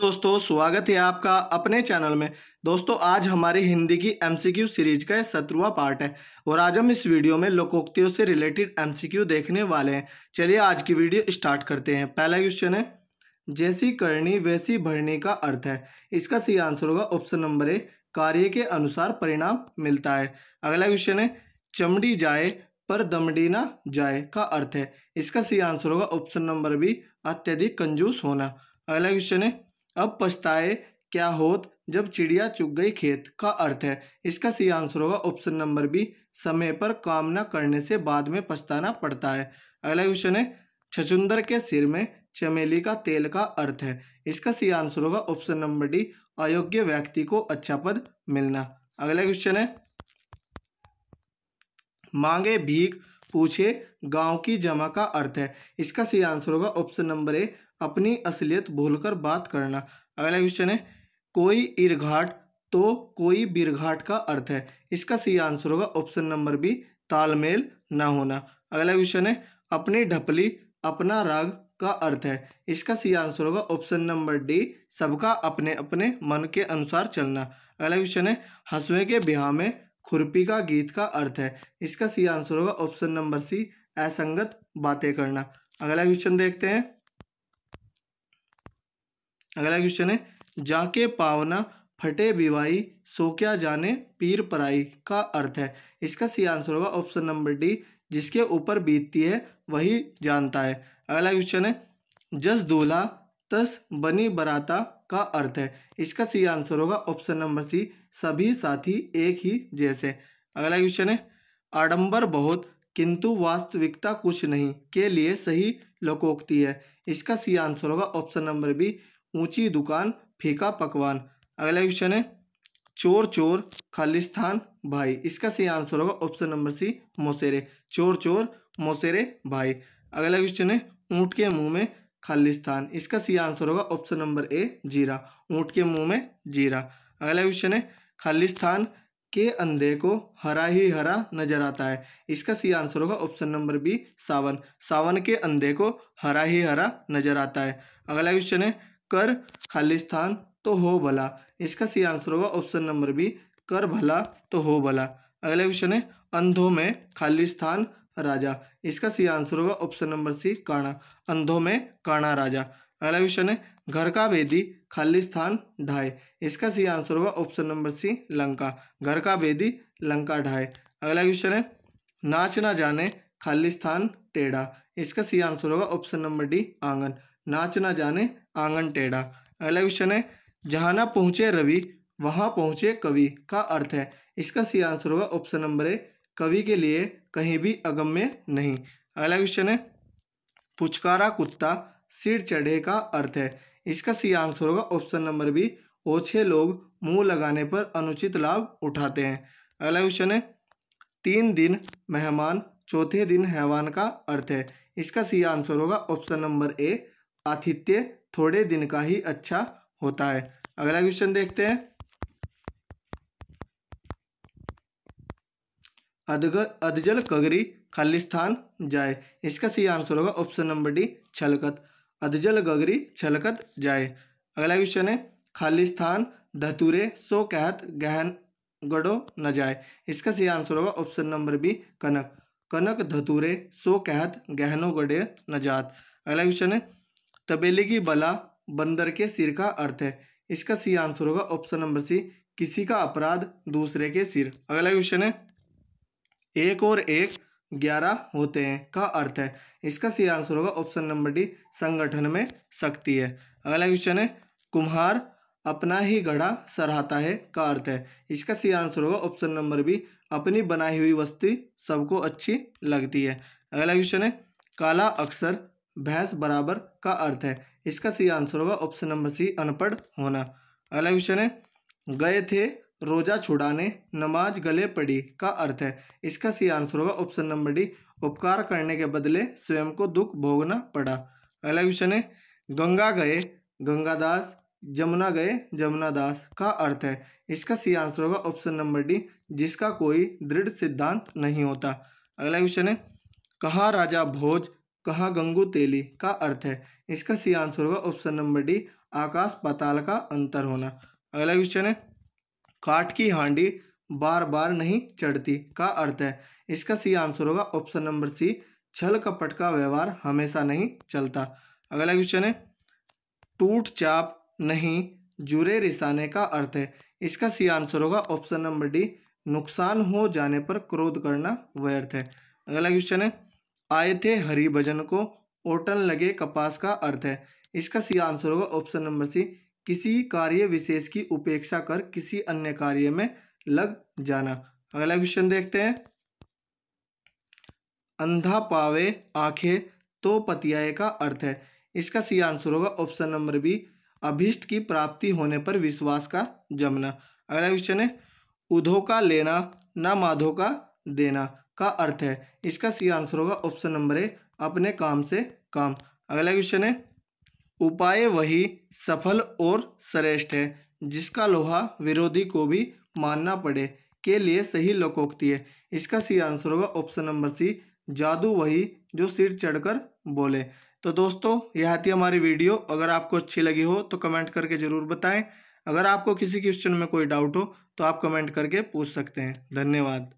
दोस्तों स्वागत है आपका अपने चैनल में दोस्तों आज हमारी हिंदी की एमसीक्यू सीरीज का सत्रवा पार्ट है और आज हम इस वीडियो में लोकोक्तियों से रिलेटेड एमसीक्यू देखने वाले हैं चलिए आज की वीडियो स्टार्ट करते हैं पहला क्वेश्चन है जैसी करनी वैसी भरनी का अर्थ है इसका सही आंसर होगा ऑप्शन नंबर ए कार्य के अनुसार परिणाम मिलता है अगला क्वेश्चन है चमड़ी जाए पर दमड़ी ना जाए का अर्थ है इसका सही आंसर होगा ऑप्शन नंबर बी अत्यधिक कंजूस होना अगला क्वेश्चन है अब पछताए क्या होत जब चिड़िया चुग गई खेत का अर्थ है इसका सही आंसर होगा ऑप्शन नंबर बी समय पर काम न करने से बाद में पछताना पड़ता है अगला क्वेश्चन है छचुंदर के सिर में चमेली का तेल का अर्थ है इसका सही आंसर होगा ऑप्शन नंबर डी अयोग्य व्यक्ति को अच्छा पद मिलना अगला क्वेश्चन है मांगे भीख पूछे गांव की जमा का अर्थ है इसका सही आंसर होगा ऑप्शन नंबर ए अपनी असलियत भूलकर बात करना अगला क्वेश्चन है कोई इरघाट तो कोई बिरघाट का अर्थ है इसका सही आंसर होगा ऑप्शन नंबर बी तालमेल ना होना अगला क्वेश्चन है अपनी ढपली अपना राग का अर्थ है इसका सही आंसर होगा ऑप्शन नंबर डी सबका अपने अपने मन के अनुसार चलना अगला क्वेश्चन है हंसवे के ब्याह में खुरपी का गीत का अर्थ है इसका सही आंसर होगा ऑप्शन नंबर सी असंगत बातें करना अगला क्वेश्चन देखते हैं अगला क्वेश्चन है जाके पावना फटे बिवाई सो क्या जाने पीर पराई का अर्थ है इसका सी आंसर होगा ऑप्शन नंबर डी जिसके ऊपर बीतती है वही जानता है अगला क्वेश्चन है जस दूल्हा तस बनी बराता का अर्थ है इसका सी आंसर होगा ऑप्शन नंबर सी सभी साथी एक ही जैसे अगला क्वेश्चन है आडंबर बहुत किंतु वास्तविकता कुछ नहीं के लिए सही लोकोक्ति है इसका सी आंसर होगा ऑप्शन नंबर बी ऊंची दुकान फीका पकवान अगला क्वेश्चन है चोर चोर खालिस्तान भाई इसका सही आंसर होगा ऑप्शन नंबर सी मोसेरे चोर चोर मोसेरे भाई अगला क्वेश्चन है ऊँट के मुंह में खालिस्तान इसका सही आंसर होगा ऑप्शन नंबर ए जीरा ऊँट के मुंह में जीरा अगला क्वेश्चन है खालिस्तान के अंधे को हरा ही हरा नजर आता है इसका सही आंसर होगा ऑप्शन नंबर बी सावन सावन के अंधे को हरा ही हरा नजर आता है अगला क्वेश्चन है कर स्थान तो हो भला इसका सही आंसर होगा ऑप्शन नंबर बी कर भला तो हो भला अगला क्वेश्चन है अंधों में स्थान राजा इसका सही आंसर होगा ऑप्शन नंबर सी काणा अंधों में काणा राजा अगला क्वेश्चन है घर का खाली स्थान ढाए इसका सही आंसर होगा ऑप्शन नंबर सी लंका घर का वेदी लंका ढाए अगला क्वेश्चन है नाच ना जाने स्थान टेढ़ा इसका सही आंसर होगा ऑप्शन नंबर डी आंगन नाच ना जाने आंगन टेढ़ा अगला क्वेश्चन है ना पहुंचे रवि वहां पहुंचे कवि का अर्थ है इसका सी आंसर होगा ऑप्शन नंबर ए कवि के लिए कहीं भी अगम्य नहीं अगला क्वेश्चन है पुचकारा कुत्ता सिर चढ़े का अर्थ है इसका सी आंसर होगा ऑप्शन नंबर बी ओछे लोग मुंह लगाने पर अनुचित लाभ उठाते हैं अगला क्वेश्चन है तीन दिन मेहमान चौथे दिन हैवान का अर्थ है इसका सी आंसर होगा ऑप्शन नंबर ए आतिथ्य थोड़े दिन का ही अच्छा होता है अगला क्वेश्चन देखते हैं अधजल कगरी खालिस्तान जाए इसका सही आंसर होगा ऑप्शन नंबर डी छलकत अदजल गगरी छलकत जाए अगला क्वेश्चन है खालिस्तान धतूरे सो कहत गहन गढ़ो न जाए इसका सही आंसर होगा ऑप्शन नंबर बी कनक कनक धतूरे सो कहत गहनो गढ़े न जात अगला क्वेश्चन है तबेले की बला बंदर के सिर का अर्थ है इसका सी आंसर होगा ऑप्शन नंबर सी किसी का अपराध दूसरे के सिर अगला क्वेश्चन है एक और एक ग्यारह होते हैं का अर्थ है इसका सी आंसर होगा ऑप्शन नंबर डी संगठन में शक्ति है अगला क्वेश्चन है कुम्हार अपना ही घड़ा सराहता है का अर्थ है इसका सी आंसर होगा ऑप्शन नंबर बी अपनी बनाई हुई वस्ती सबको अच्छी लगती है अगला क्वेश्चन है काला अक्सर भैंस बराबर का अर्थ है इसका सही आंसर होगा ऑप्शन नंबर सी अनपढ़ होना अगला क्वेश्चन है गए थे रोजा छुड़ाने नमाज गले पड़ी का अर्थ है इसका सही आंसर होगा ऑप्शन नंबर डी उपकार करने के बदले स्वयं को दुख भोगना पड़ा अगला क्वेश्चन है गंगा गए गंगादास जमुना गए जमुना दास का अर्थ है इसका सही आंसर होगा ऑप्शन नंबर डी जिसका कोई दृढ़ सिद्धांत नहीं होता अगला क्वेश्चन है कहा राजा भोज कहा गंगू तेली का अर्थ है इसका सी आंसर होगा ऑप्शन नंबर डी आकाश पाताल का अंतर होना अगला क्वेश्चन है काठ की हांडी बार बार नहीं चढ़ती का अर्थ है इसका सी आंसर होगा ऑप्शन नंबर सी छल कपट का व्यवहार हमेशा नहीं चलता अगला क्वेश्चन है टूट चाप नहीं जुरे रिसाने का अर्थ है इसका सी आंसर होगा ऑप्शन नंबर डी नुकसान हो जाने पर क्रोध करना व्यर्थ है अगला क्वेश्चन है आए थे हरी भजन को ओटन लगे कपास का अर्थ है इसका सी आंसर होगा ऑप्शन नंबर सी किसी कार्य विशेष की उपेक्षा कर किसी अन्य कार्य में लग जाना अगला क्वेश्चन देखते हैं अंधा पावे आंखें तो पतियाए का अर्थ है इसका सी आंसर होगा ऑप्शन नंबर बी अभिष्ट की प्राप्ति होने पर विश्वास का जमना अगला क्वेश्चन है उधो का लेना ना माधो का देना का अर्थ है इसका सी आंसर होगा ऑप्शन नंबर ए अपने काम से काम अगला क्वेश्चन है उपाय वही सफल और श्रेष्ठ है जिसका लोहा विरोधी को भी मानना पड़े के लिए सही लोकोक्ति है इसका सी आंसर होगा ऑप्शन नंबर सी जादू वही जो सिर चढ़कर बोले तो दोस्तों यह थी हमारी वीडियो अगर आपको अच्छी लगी हो तो कमेंट करके ज़रूर बताएं अगर आपको किसी क्वेश्चन में कोई डाउट हो तो आप कमेंट करके पूछ सकते हैं धन्यवाद